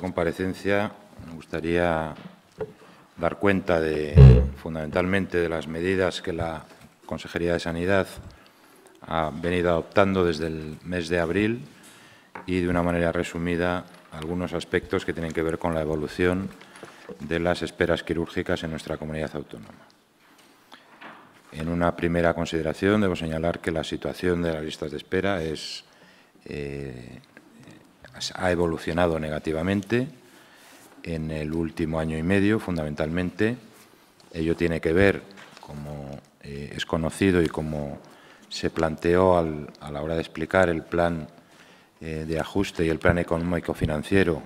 comparecencia me gustaría dar cuenta de, fundamentalmente de las medidas que la Consejería de Sanidad ha venido adoptando desde el mes de abril y de una manera resumida algunos aspectos que tienen que ver con la evolución de las esperas quirúrgicas en nuestra comunidad autónoma. En una primera consideración debo señalar que la situación de las listas de espera es eh, ha evolucionado negativamente en el último año y medio, fundamentalmente. Ello tiene que ver, como eh, es conocido y como se planteó a la hora de explicar el plan eh, de ajuste y el plan económico-financiero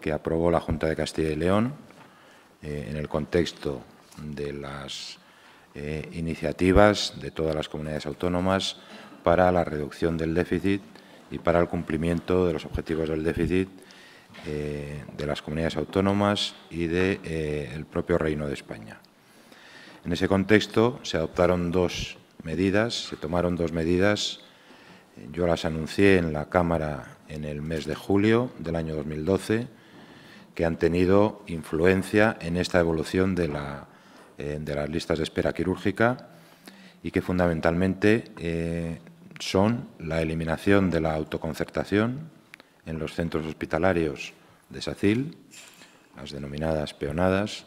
que aprobó la Junta de Castilla y León eh, en el contexto de las iniciativas de todas las comunidades autónomas para la reducción del déficit y para el cumplimiento de los objetivos del déficit eh, de las comunidades autónomas y del de, eh, propio Reino de España. En ese contexto se adoptaron dos medidas, se tomaron dos medidas. Yo las anuncié en la Cámara en el mes de julio del año 2012, que han tenido influencia en esta evolución de, la, eh, de las listas de espera quirúrgica y que fundamentalmente son la eliminación de la autoconcertación en los centros hospitalarios de SACIL, las denominadas peonadas,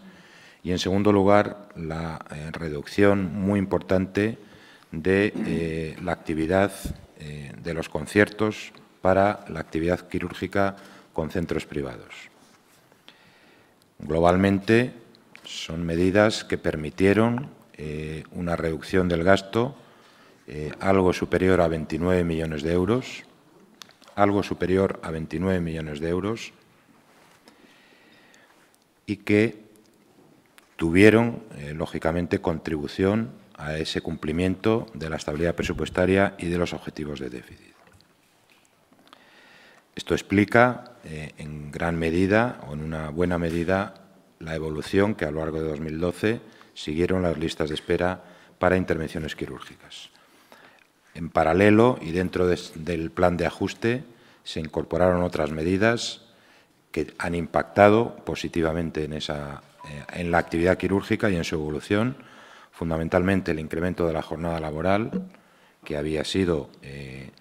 y en segundo lugar la eh, reducción muy importante de eh, la actividad eh, de los conciertos para la actividad quirúrgica con centros privados. Globalmente son medidas que permitieron una reducción del gasto eh, algo superior a 29 millones de euros, algo superior a 29 millones de euros, y que tuvieron, eh, lógicamente, contribución a ese cumplimiento de la estabilidad presupuestaria y de los objetivos de déficit. Esto explica, eh, en gran medida, o en una buena medida, la evolución que a lo largo de 2012 siguieron las listas de espera para intervenciones quirúrgicas. En paralelo y dentro del plan de ajuste se incorporaron otras medidas que han impactado positivamente eh, en, la actividad quirúrgica y en su evolución, fundamentalmente el incremento de la jornada laboral, que había sido eh,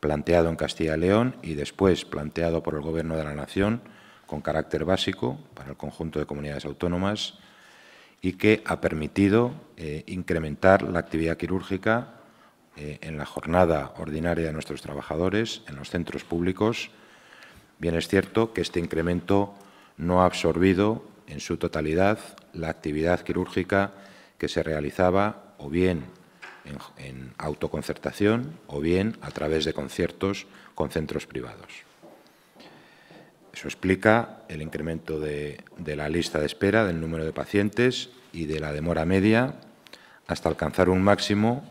planteado en Castilla y León y después planteado por el Gobierno de la Nación con carácter básico para el conjunto de comunidades autónomas y que ha permitido eh, incrementar la actividad quirúrgica eh, en la jornada ordinaria de nuestros trabajadores en los centros públicos, bien es cierto que este incremento no ha absorbido en su totalidad la actividad quirúrgica que se realizaba o bien en, autoconcertación o bien a través de conciertos con centros privados. Eso explica el incremento de, de, la lista de espera, del número de pacientes y de la demora media hasta alcanzar un máximo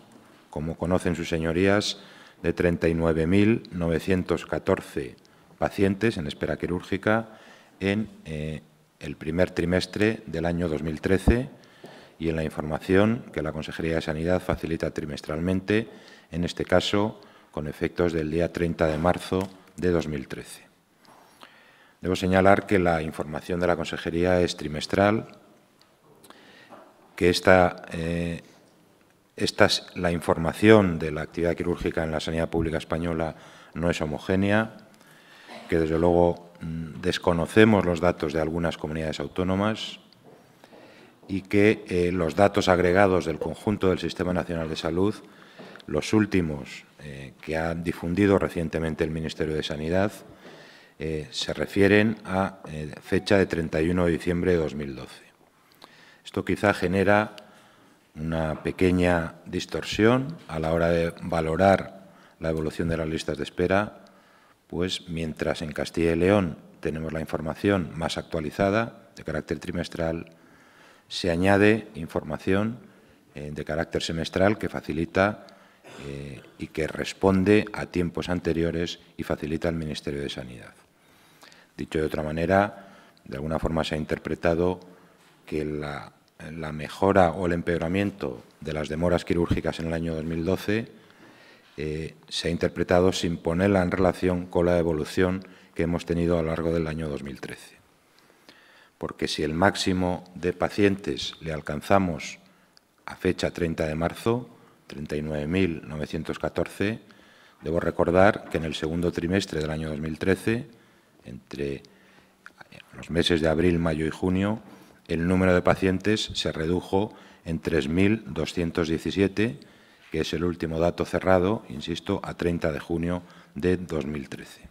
como conocen sus señorías, de 39.914 pacientes en espera quirúrgica en eh, el primer trimestre del año 2013 y en la información que la Consejería de Sanidad facilita trimestralmente, en este caso con efectos del día 30 de marzo de 2013. Debo señalar que la información de la Consejería es trimestral, que esta eh, esta es la información de la actividad quirúrgica en la sanidad pública española no es homogénea, que desde luego mm, desconocemos los datos de algunas comunidades autónomas y que eh, los datos agregados del conjunto del Sistema Nacional de Salud, los últimos eh, que ha difundido recientemente el Ministerio de Sanidad, eh, se refieren a fecha de 31 de diciembre de 2012. Esto quizá genera una pequeña distorsión a la hora de valorar la evolución de las listas de espera, pues mientras en Castilla y León tenemos la información más actualizada de carácter trimestral, se añade información eh, de carácter semestral que facilita eh, y que responde a tiempos anteriores y facilita al Ministerio de Sanidad. Dicho de otra manera, de alguna forma se ha interpretado que la la mejora o el empeoramiento de las demoras quirúrgicas en el año 2012 eh, se ha interpretado sin ponerla en relación con la evolución que hemos tenido a lo largo del año 2013. Porque si el máximo de pacientes le alcanzamos a fecha 30 de marzo, 39.914, debo recordar que en el segundo trimestre del año 2013, entre los meses de abril, mayo y junio, el número de pacientes se redujo en 3.217, que es el último dato cerrado, insisto, a 30 de junio de 2013.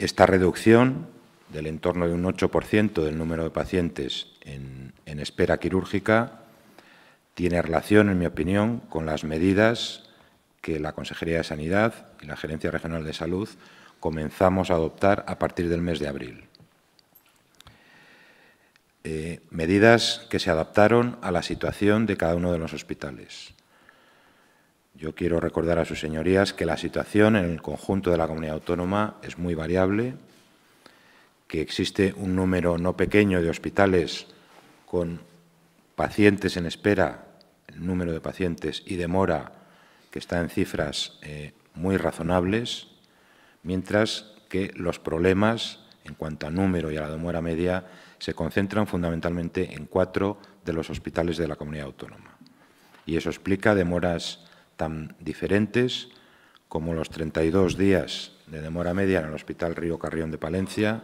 Esta reducción del entorno de un 8% del número de pacientes en, en, espera quirúrgica tiene relación, en mi opinión, con las medidas que la Consejería de Sanidad y la Gerencia Regional de Salud comenzamos a adoptar a partir del mes de abril. Eh, medidas que se adaptaron a la situación de cada uno de los hospitales. Yo quiero recordar a sus señorías que la situación en el conjunto de la comunidad autónoma es muy variable, que existe un número no pequeño de hospitales con pacientes en espera, el número de pacientes y demora que está en cifras eh, muy razonables, mientras que los problemas en cuanto a número y a la demora media se concentran fundamentalmente en cuatro de los hospitales de la comunidad autónoma. Y eso explica demoras tan diferentes como los 32 días de demora media en el Hospital Río Carrión de Palencia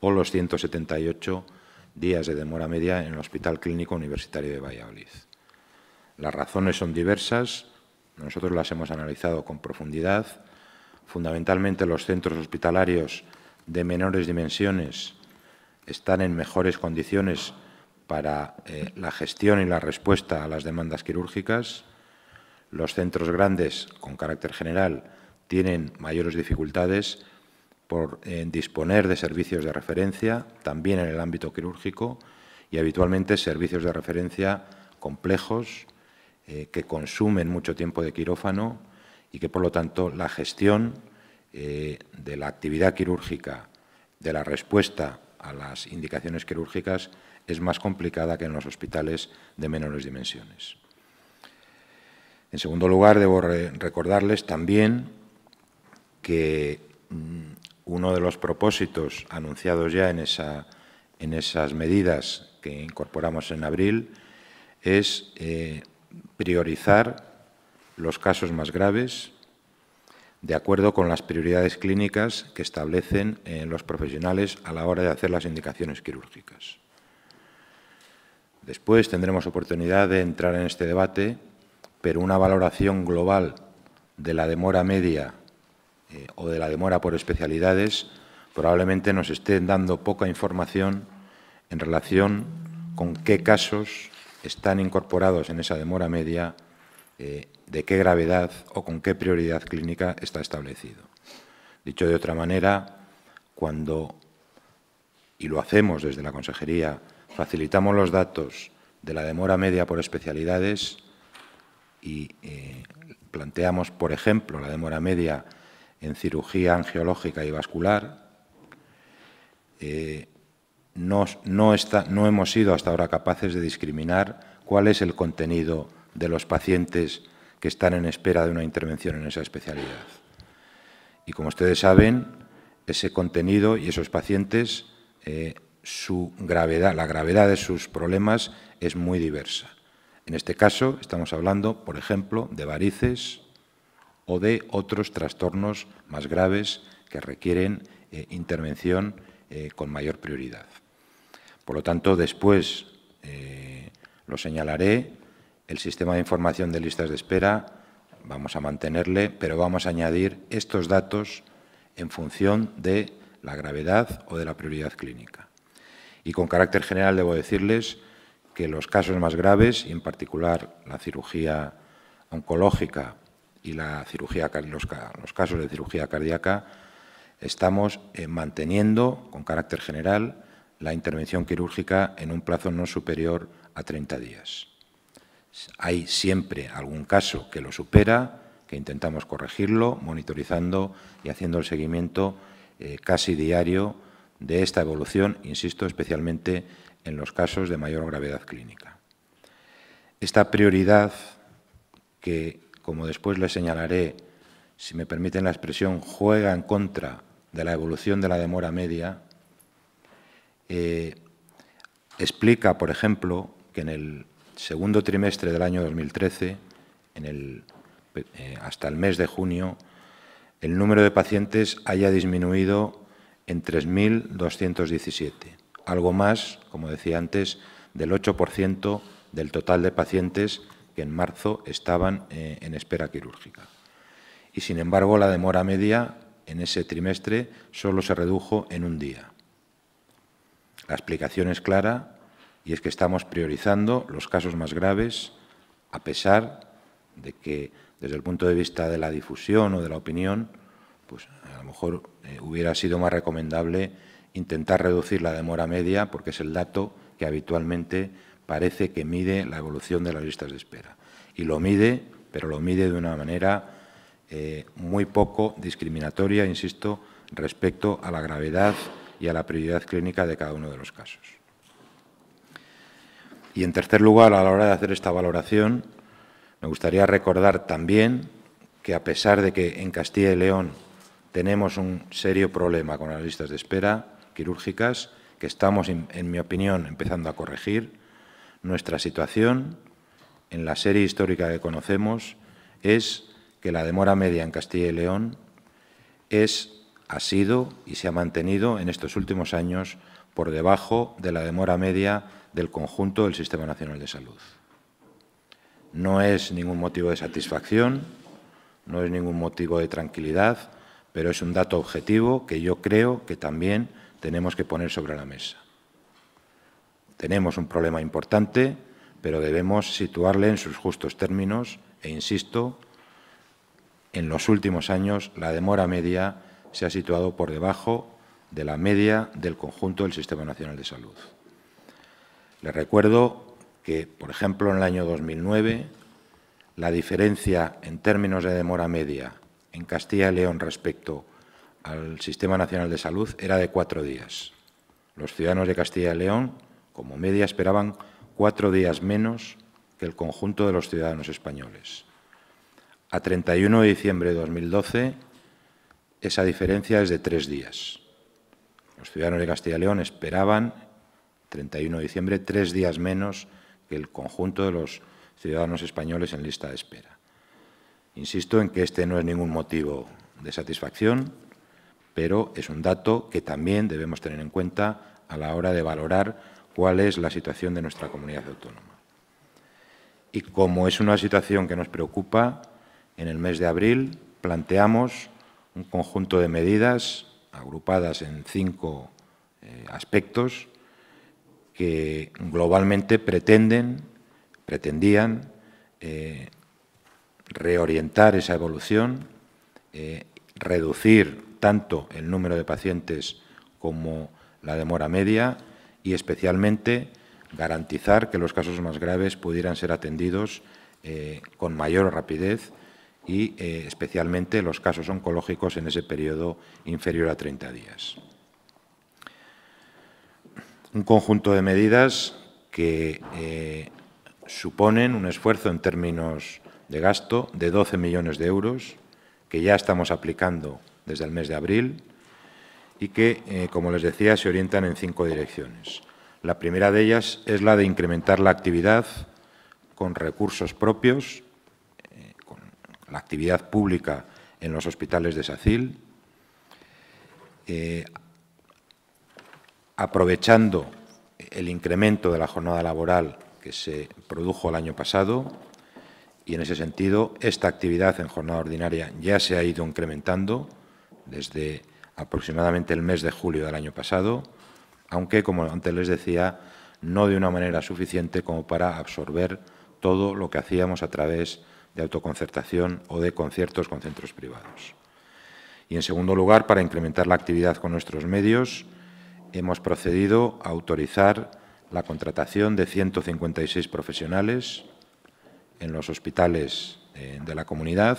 o los 178 días de demora media en el Hospital Clínico Universitario de Valladolid. Las razones son diversas, nosotros las hemos analizado con profundidad. Fundamentalmente los centros hospitalarios de menores dimensiones están en mejores condiciones para eh, la gestión y la respuesta a las demandas quirúrgicas. Los centros grandes, con carácter general, tienen mayores dificultades por disponer de servicios de referencia, también en el ámbito quirúrgico, y habitualmente servicios de referencia complejos, eh, que consumen mucho tiempo de quirófano y que, por lo tanto, la gestión eh, de la actividad quirúrgica, de la respuesta a las indicaciones quirúrgicas es más complicada que en los hospitales de menores dimensiones. En segundo lugar, debo recordarles también que mm, uno de los propósitos anunciados ya en, esa, en esas medidas que incorporamos en abril es eh, priorizar los casos más graves, de acuerdo con las prioridades clínicas que establecen eh, los profesionales a la hora de hacer las indicaciones quirúrgicas. Después tendremos oportunidad de entrar en este debate, pero una valoración global de la demora media eh, o de la demora por especialidades probablemente nos esté dando poca información en relación con qué casos están incorporados en esa demora media eh, de qué gravedad o con qué prioridad clínica está establecido. Dicho de otra manera, cuando, y lo hacemos desde la Consejería, facilitamos los datos de la demora media por especialidades y eh, planteamos, por ejemplo, la demora media en cirugía angiológica y vascular, eh, no, está, no hemos sido hasta ahora capaces de discriminar cuál es el contenido de los pacientes que están en espera de una intervención en esa especialidad. Y como ustedes saben, ese contenido y esos pacientes, eh, su gravedad, la gravedad de sus problemas es muy diversa. En este caso estamos hablando, por ejemplo, de varices o de otros trastornos más graves que requieren eh, intervención eh, con mayor prioridad. Por lo tanto, después lo señalaré, el sistema de información de listas de espera, vamos a mantenerle, pero vamos a añadir estos datos en función de la gravedad o de la prioridad clínica. Y con carácter general debo decirles que los casos más graves, y en particular la cirugía oncológica y la cirugía, los, los casos de cirugía cardíaca, estamos eh, manteniendo con carácter general la intervención quirúrgica en un plazo no superior a 30 días. Hay siempre algún caso que lo supera, que intentamos corregirlo, monitorizando y haciendo el seguimiento eh, casi diario de esta evolución, insisto, especialmente en los casos de mayor gravedad clínica. Esta prioridad que, como después les señalaré, si me permiten la expresión, juega en contra de la evolución de la demora media, eh, explica, por ejemplo, que en el segundo trimestre del año 2013, eh, hasta el mes de junio, el número de pacientes haya disminuido en 3.217, algo más, como decía antes, del 8% del total de pacientes que en marzo estaban eh, en espera quirúrgica. Y sin embargo, la demora media en ese trimestre solo se redujo en un día. La explicación es clara, y es que estamos priorizando los casos más graves a pesar de que desde el punto de vista de la difusión o de la opinión, pues a lo mejor eh, hubiera sido más recomendable intentar reducir la demora media porque es el dato que habitualmente parece que mide la evolución de las listas de espera. Y lo mide, pero lo mide de una manera eh, muy poco discriminatoria, insisto, respecto a la gravedad y a la prioridad clínica de cada uno de los casos. Y en tercer lugar, a la hora de hacer esta valoración, me gustaría recordar también que a pesar de que en Castilla y León tenemos un serio problema con las listas de espera quirúrgicas, que estamos, en mi opinión, empezando a corregir, nuestra situación en la serie histórica que conocemos es que la demora media en Castilla y León es, ha sido y se ha mantenido en estos últimos años por debajo de la demora media del conjunto del Sistema Nacional de Salud. No es ningún motivo de satisfacción, no es ningún motivo de tranquilidad, pero es un dato objetivo que yo creo que también tenemos que poner sobre la mesa. Tenemos un problema importante, pero debemos situarle en sus justos términos e, insisto, en los últimos años la demora media se ha situado por debajo de la media del conjunto del Sistema Nacional de Salud. Les recuerdo que, por ejemplo, en el año 2009, la diferencia en términos de demora media en Castilla y León respecto al Sistema Nacional de Salud era de cuatro días. Los ciudadanos de Castilla y León, como media, esperaban cuatro días menos que el conjunto de los ciudadanos españoles. A 31 de diciembre de 2012, esa diferencia es de tres días. Los ciudadanos de Castilla y León esperaban, 31 de diciembre, tres días menos que el conjunto de los ciudadanos españoles en lista de espera. Insisto en que este no es ningún motivo de satisfacción, pero es un dato que también debemos tener en cuenta a la hora de valorar cuál es la situación de nuestra comunidad autónoma. Y como es una situación que nos preocupa, en el mes de abril planteamos un conjunto de medidas agrupadas en cinco eh, aspectos que globalmente pretenden, pretendían eh, reorientar esa evolución, eh, reducir tanto el número de pacientes como la demora media y especialmente garantizar que los casos más graves pudieran ser atendidos con mayor rapidez y eh, especialmente los casos oncológicos en ese periodo inferior a 30 días. Un conjunto de medidas que eh, suponen un esfuerzo en términos de gasto de 12 millones de euros que ya estamos aplicando desde el mes de abril y que, eh, como les decía, se orientan en cinco direcciones. La primera de ellas es la de incrementar la actividad con recursos propios la actividad pública en los hospitales de SACIL, eh, aprovechando el incremento de la jornada laboral que se produjo el año pasado y en ese sentido esta actividad en jornada ordinaria ya se ha ido incrementando desde aproximadamente el mes de julio del año pasado, aunque como antes les decía, no de una manera suficiente como para absorber todo lo que hacíamos a través de autoconcertación o de conciertos con centros privados. Y en segundo lugar, para incrementar la actividad con nuestros medios, hemos procedido a autorizar la contratación de 156 profesionales en los hospitales eh, de la comunidad,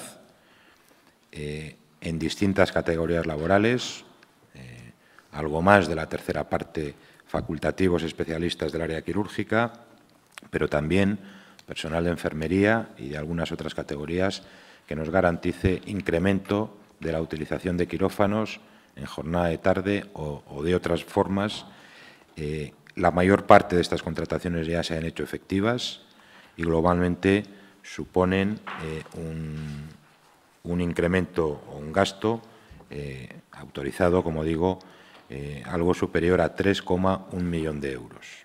eh, en distintas categorías laborales, eh, algo más de la tercera parte facultativos especialistas del área quirúrgica, pero también personal de enfermería y de algunas otras categorías que nos garantice incremento de la utilización de quirófanos en jornada de tarde o, de otras formas. Eh, la mayor parte de estas contrataciones ya se han hecho efectivas y globalmente suponen eh, un, incremento o un gasto eh, autorizado, como digo, algo superior a 3,1 millón de euros.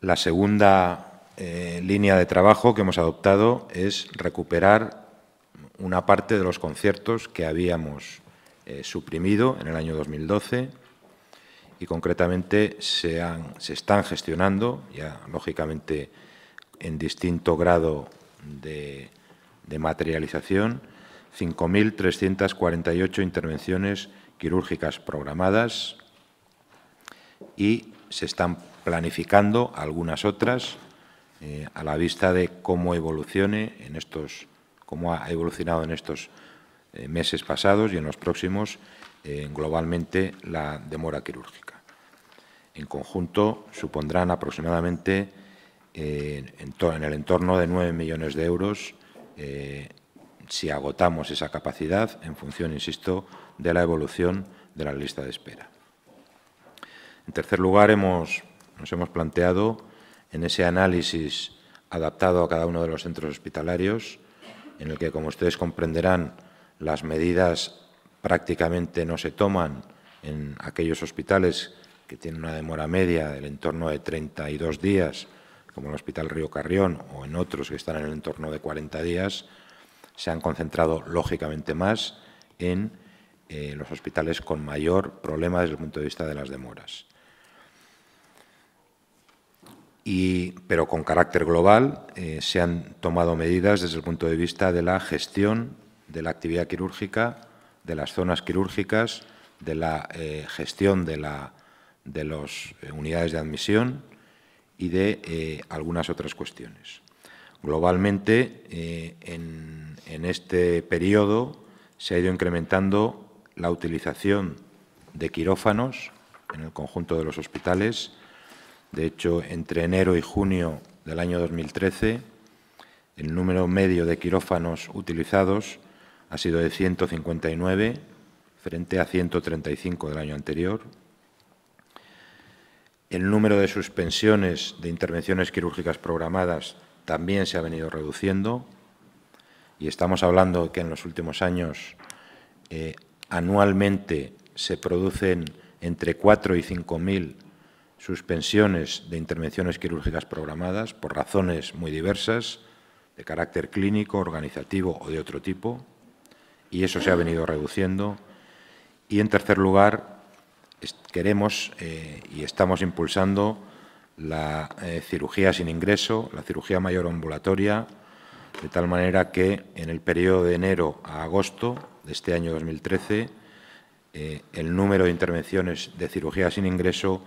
La segunda eh, línea de trabajo que hemos adoptado es recuperar una parte de los conciertos que habíamos eh, suprimido en el año 2012 y concretamente se, están gestionando, ya lógicamente en distinto grado de, de materialización, 5.348 intervenciones quirúrgicas programadas y se están planificando algunas otras eh, a la vista de cómo evolucione en estos, cómo ha evolucionado en estos eh, meses pasados y en los próximos eh, globalmente la demora quirúrgica. En conjunto supondrán aproximadamente en, en, el entorno de 9 millones de euros si agotamos esa capacidad en función, insisto, de la evolución de la lista de espera. En tercer lugar, hemos nos hemos planteado, en ese análisis adaptado a cada uno de los centros hospitalarios, en el que, como ustedes comprenderán, las medidas prácticamente no se toman en aquellos hospitales que tienen una demora media del entorno de 32 días, como el Hospital Río Carrión o en otros que están en el entorno de 40 días, se han concentrado lógicamente más en eh, los hospitales con mayor problema desde el punto de vista de las demoras pero con carácter global eh, se han tomado medidas desde el punto de vista de la gestión de la actividad quirúrgica, de las zonas quirúrgicas, de la eh, gestión de las eh, unidades de admisión y de algunas otras cuestiones. Globalmente, en este periodo se ha ido incrementando la utilización de quirófanos en el conjunto de los hospitales, de hecho, entre enero y junio del año 2013, el número medio de quirófanos utilizados ha sido de 159 frente a 135 del año anterior. El número de suspensiones de intervenciones quirúrgicas programadas también se ha venido reduciendo y estamos hablando que en los últimos años eh, anualmente se producen entre 4 y 5 mil suspensiones de intervenciones quirúrgicas programadas por razones muy diversas, de carácter clínico, organizativo o de otro tipo, y eso se ha venido reduciendo. Y en tercer lugar, queremos eh, y estamos impulsando la eh, cirugía sin ingreso, la cirugía mayor ambulatoria, de tal manera que en el periodo de enero a agosto de este año 2013, eh, el número de intervenciones de cirugía sin ingreso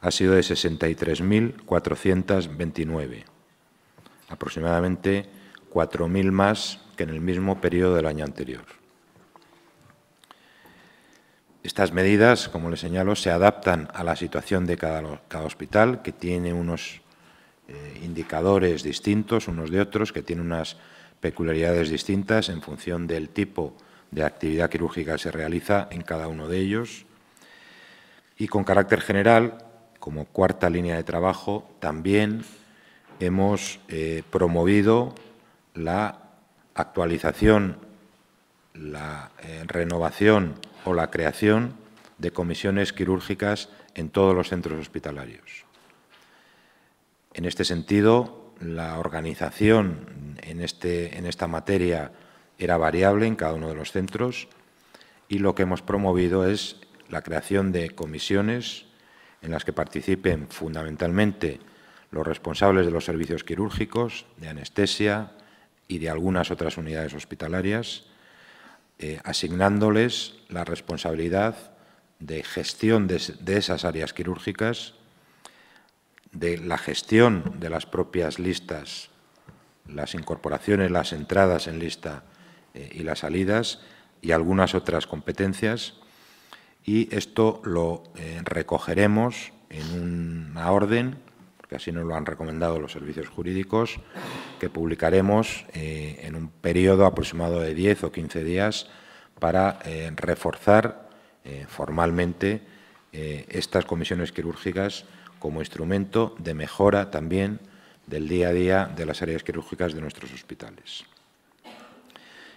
ha sido de 63.429, aproximadamente 4.000 más que en el mismo periodo del año anterior. Estas medidas, como les señalo, se adaptan a la situación de cada, hospital, que tiene unos eh, indicadores distintos unos de otros, que tiene unas peculiaridades distintas en función del tipo de actividad quirúrgica que se realiza en cada uno de ellos. Y con carácter general, como cuarta línea de trabajo, también hemos eh, promovido la actualización, la eh, renovación o la creación de comisiones quirúrgicas en todos los centros hospitalarios. En este sentido, la organización en, este, en esta materia era variable en cada uno de los centros y lo que hemos promovido es la creación de comisiones en las que participen fundamentalmente los responsables de los servicios quirúrgicos, de anestesia y de algunas otras unidades hospitalarias, eh, asignándoles la responsabilidad de gestión de, esas áreas quirúrgicas, de la gestión de las propias listas, las incorporaciones, las entradas en lista eh, y las salidas y algunas otras competencias y esto lo eh, recogeremos en una orden, que así nos lo han recomendado los servicios jurídicos, que publicaremos eh, en un periodo aproximado de 10 o 15 días para eh, reforzar formalmente estas comisiones quirúrgicas como instrumento de mejora también del día a día de las áreas quirúrgicas de nuestros hospitales.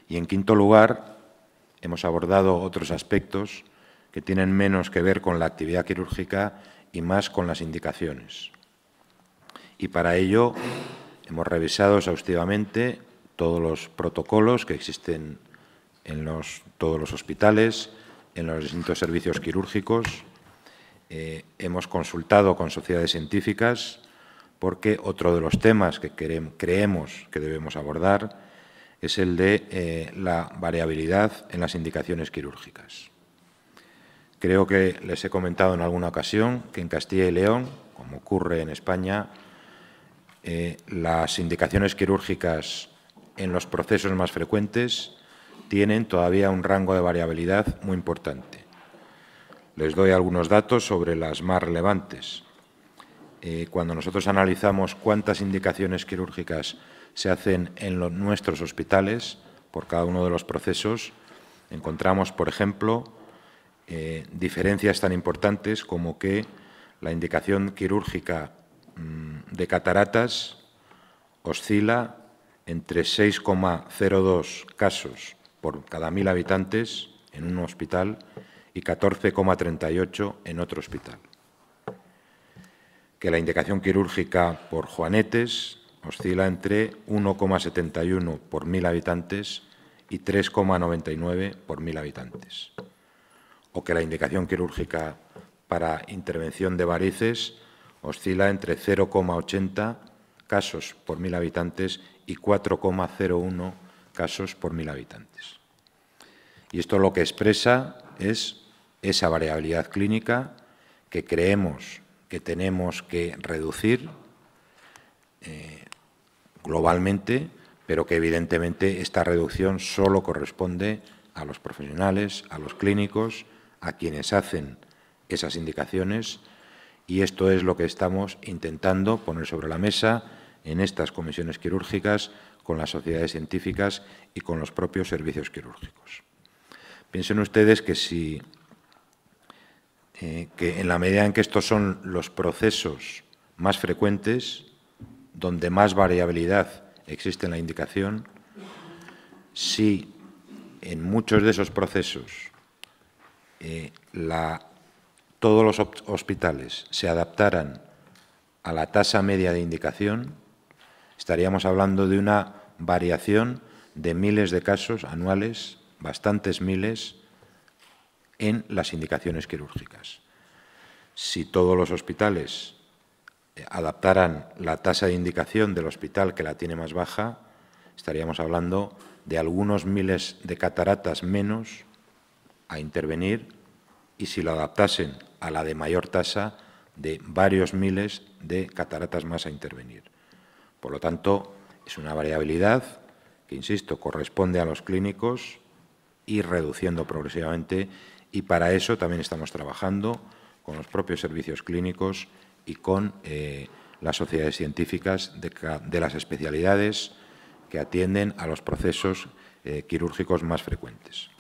Y en quinto lugar, hemos abordado otros aspectos que tienen menos que ver con la actividad quirúrgica y más con las indicaciones. Y para ello hemos revisado exhaustivamente todos los protocolos que existen en los, todos los hospitales, en los distintos servicios quirúrgicos. Eh, hemos consultado con sociedades científicas porque otro de los temas que creemos que debemos abordar es el de eh, la variabilidad en las indicaciones quirúrgicas. Creo que les he comentado en alguna ocasión que en Castilla y León, como ocurre en España, eh, las indicaciones quirúrgicas en los procesos más frecuentes tienen todavía un rango de variabilidad muy importante. Les doy algunos datos sobre las más relevantes. Eh, cuando nosotros analizamos cuántas indicaciones quirúrgicas se hacen en nuestros hospitales por cada uno de los procesos, encontramos, por ejemplo, eh, diferencias tan importantes como que la indicación quirúrgica mm, de cataratas oscila entre 6,02 casos por cada mil habitantes en un hospital y 14,38 en otro hospital. Que la indicación quirúrgica por juanetes oscila entre 1,71 por mil habitantes y 3,99 por mil habitantes o que la indicación quirúrgica para intervención de varices oscila entre 0,80 casos por mil habitantes y 4,01 casos por mil habitantes. Y esto lo que expresa es esa variabilidad clínica que creemos que tenemos que reducir eh, globalmente, pero que evidentemente esta reducción solo corresponde a los profesionales, a los clínicos, a quienes hacen esas indicaciones y esto es lo que estamos intentando poner sobre la mesa en estas comisiones quirúrgicas con las sociedades científicas y con los propios servicios quirúrgicos. Piensen ustedes que si eh, que en la medida en que estos son los procesos más frecuentes, donde más variabilidad existe en la indicación, si en muchos de esos procesos eh, todos los hospitales se adaptaran a la tasa media de indicación, estaríamos hablando de una variación de miles de casos anuales, bastantes miles, en las indicaciones quirúrgicas. Si todos los hospitales eh, adaptaran la tasa de indicación del hospital que la tiene más baja, estaríamos hablando de algunos miles de cataratas menos a intervenir y si lo adaptasen a la de mayor tasa, de varios miles de cataratas más a intervenir. Por lo tanto, es una variabilidad que, insisto, corresponde a los clínicos ir reduciendo progresivamente y para eso también estamos trabajando con los propios servicios clínicos y con eh, las sociedades científicas de, las especialidades que atienden a los procesos eh, quirúrgicos más frecuentes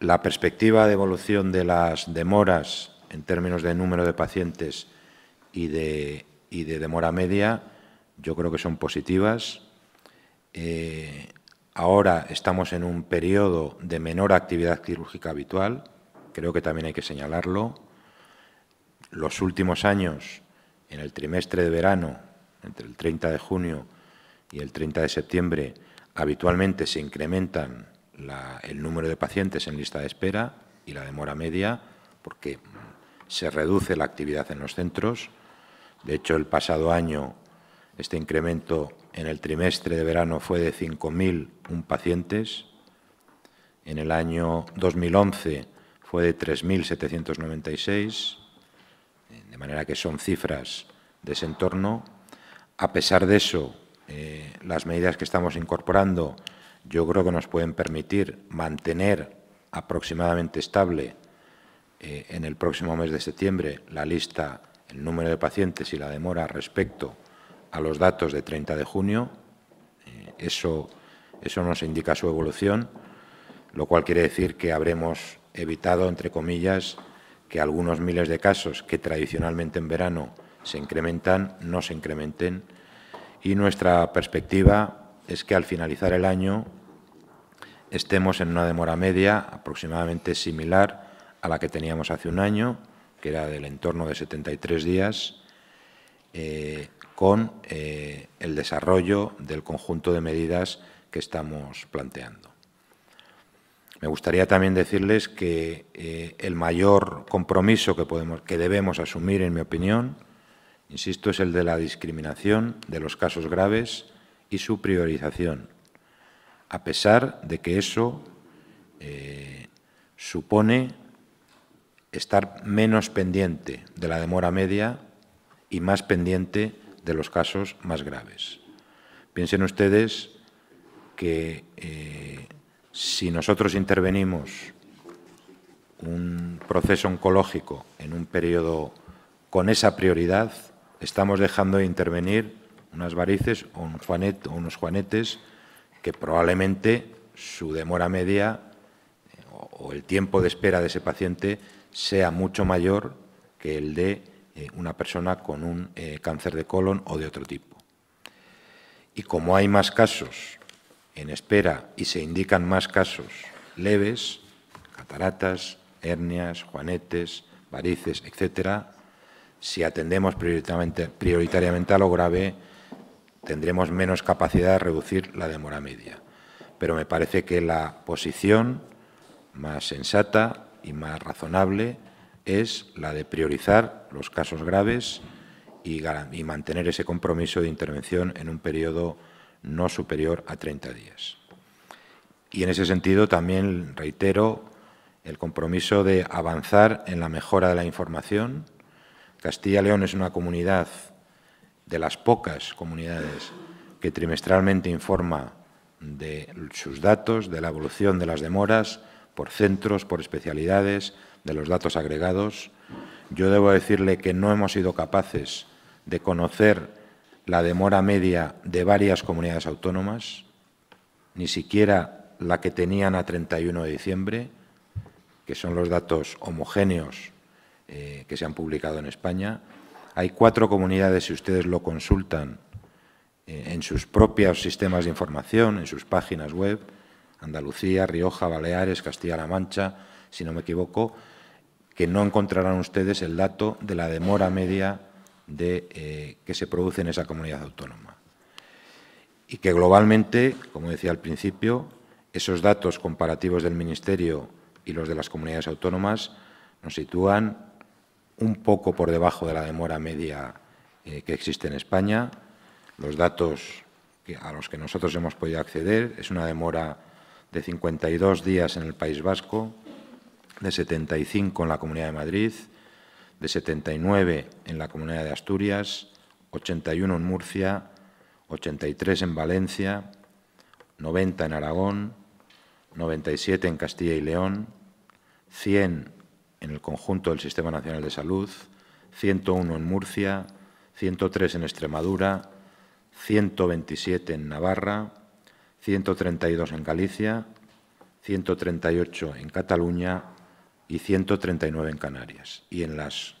la perspectiva de evolución de las demoras en términos de número de pacientes y de, demora media, yo creo que son positivas. Eh, ahora estamos en un periodo de menor actividad quirúrgica habitual, creo que también hay que señalarlo. Los últimos años, en el trimestre de verano, entre el 30 de junio y el 30 de septiembre, habitualmente se incrementan el número de pacientes en lista de espera y la demora media, porque se reduce la actividad en los centros. De hecho, el pasado año este incremento en el trimestre de verano fue de 5.001 pacientes, en el año 2011 fue de 3.796, de manera que son cifras de ese entorno. A pesar de eso, eh, las medidas que estamos incorporando yo creo que nos pueden permitir mantener aproximadamente estable eh, en el próximo mes de septiembre la lista, el número de pacientes y la demora respecto a los datos de 30 de junio. Eh, eso, eso nos indica su evolución, lo cual quiere decir que habremos evitado, entre comillas, que algunos miles de casos que tradicionalmente en verano se incrementan, no se incrementen. Y nuestra perspectiva es que al finalizar el año estemos en una demora media aproximadamente similar a la que teníamos hace un año, que era del entorno de 73 días, eh, con eh, el desarrollo del conjunto de medidas que estamos planteando. Me gustaría también decirles que eh, el mayor compromiso que, podemos, que debemos asumir, en mi opinión, insisto, es el de la discriminación de los casos graves y su priorización a pesar de que eso eh, supone estar menos pendiente de la demora media y más pendiente de los casos más graves. Piensen ustedes que eh, si nosotros intervenimos un proceso oncológico en un periodo con esa prioridad, estamos dejando de intervenir unas varices o unos juanetes que probablemente su demora media o el tiempo de espera de ese paciente sea mucho mayor que el de eh, una persona con un eh, cáncer de colon o de otro tipo. Y como hay más casos en espera y se indican más casos leves, cataratas, hernias, juanetes, varices, etc., si atendemos prioritariamente a lo grave, tendremos menos capacidad de reducir la demora media. Pero me parece que la posición más sensata y más razonable es la de priorizar los casos graves y, mantener ese compromiso de intervención en un periodo no superior a 30 días. Y en ese sentido también reitero el compromiso de avanzar en la mejora de la información. Castilla y León es una comunidad de las pocas comunidades que trimestralmente informa de sus datos, de la evolución de las demoras, por centros, por especialidades, de los datos agregados. Yo debo decirle que no hemos sido capaces de conocer la demora media de varias comunidades autónomas, ni siquiera la que tenían a 31 de diciembre, que son los datos homogéneos eh, que se han publicado en España, hay cuatro comunidades, si ustedes lo consultan, eh, en sus propios sistemas de información, en sus páginas web, Andalucía, Rioja, Baleares, Castilla-La Mancha, si no me equivoco, que no encontrarán ustedes el dato de la demora media de, eh, que se produce en esa comunidad autónoma. Y que globalmente, como decía al principio, esos datos comparativos del Ministerio y los de las comunidades autónomas nos sitúan un poco por debajo de la demora media eh, que existe en España. Los datos a los que nosotros hemos podido acceder es una demora de 52 días en el País Vasco, de 75 en la Comunidad de Madrid, de 79 en la Comunidad de Asturias, 81 en Murcia, 83 en Valencia, 90 en Aragón, 97 en Castilla y León, 100 en el conjunto del Sistema Nacional de Salud, 101 en Murcia, 103 en Extremadura, 127 en Navarra, 132 en Galicia, 138 en Cataluña y 139 en Canarias. Y en las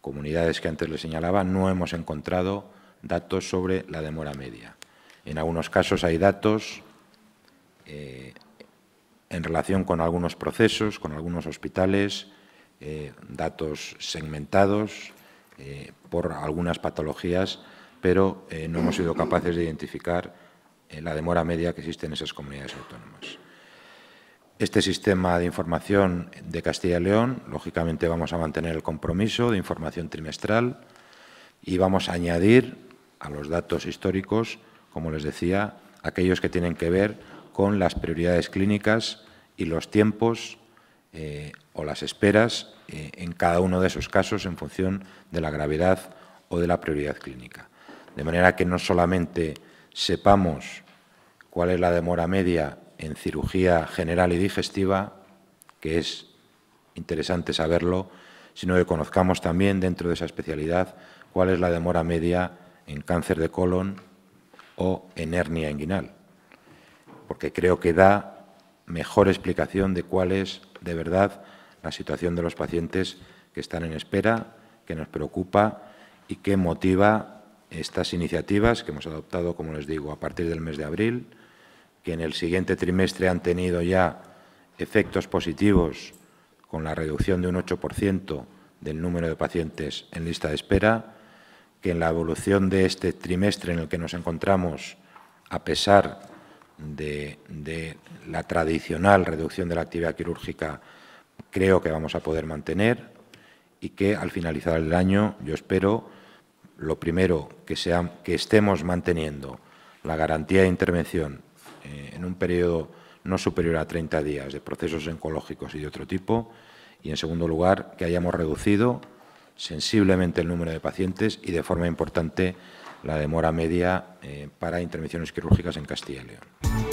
comunidades que antes le señalaba no hemos encontrado datos sobre la demora media. En algunos casos hay datos eh, en relación con algunos procesos, con algunos hospitales, eh, datos segmentados eh, por algunas patologías, pero eh, no hemos sido capaces de identificar la demora media que existe en esas comunidades autónomas. Este sistema de información de Castilla y León, lógicamente vamos a mantener el compromiso de información trimestral y vamos a añadir a los datos históricos, como les decía, aquellos que tienen que ver con las prioridades clínicas y los tiempos eh, o las esperas eh, en cada uno de esos casos en función de la gravedad o de la prioridad clínica. De manera que no solamente sepamos cuál es la demora media en cirugía general y digestiva, que es interesante saberlo, sino que conozcamos también dentro de esa especialidad cuál es la demora media en cáncer de colon o en hernia inguinal porque creo que da mejor explicación de cuál es de verdad la situación de los pacientes que están en espera, que nos preocupa y que motiva estas iniciativas que hemos adoptado, como les digo, a partir del mes de abril, que en el siguiente trimestre han tenido ya efectos positivos con la reducción de un 8% del número de pacientes en lista de espera, que en la evolución de este trimestre en el que nos encontramos, a pesar de, la tradicional reducción de la actividad quirúrgica creo que vamos a poder mantener y que al finalizar el año yo espero lo primero que, sea, que estemos manteniendo la garantía de intervención eh, en un periodo no superior a 30 días de procesos oncológicos y de otro tipo y en segundo lugar que hayamos reducido sensiblemente el número de pacientes y de forma importante la demora media eh, para intervenciones quirúrgicas en Castilla y León.